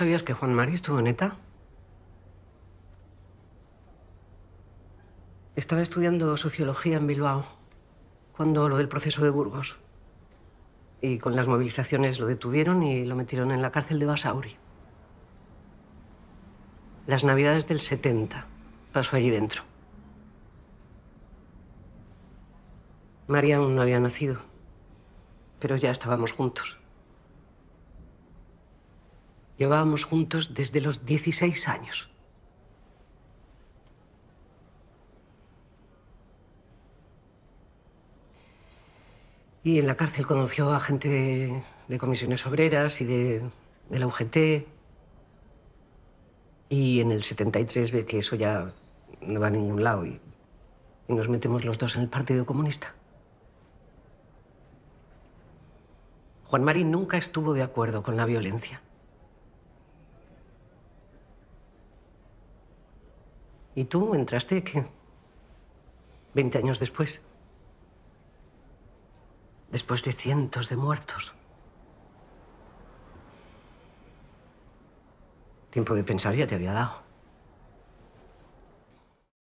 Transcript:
sabías que Juan Mari estuvo en ETA? Estaba estudiando sociología en Bilbao cuando lo del proceso de Burgos. Y con las movilizaciones lo detuvieron y lo metieron en la cárcel de Basauri. Las navidades del 70 pasó allí dentro. María aún no había nacido, pero ya estábamos juntos. Llevábamos juntos desde los 16 años. Y en la cárcel conoció a gente de, comisiones obreras y de, de, la UGT. Y en el 73 ve que eso ya no va a ningún lado y, nos metemos los dos en el Partido Comunista. Juan Marín nunca estuvo de acuerdo con la violencia. ¿Y tú entraste qué? ¿20 años después? Después de cientos de muertos. Tiempo de pensar ya te había dado.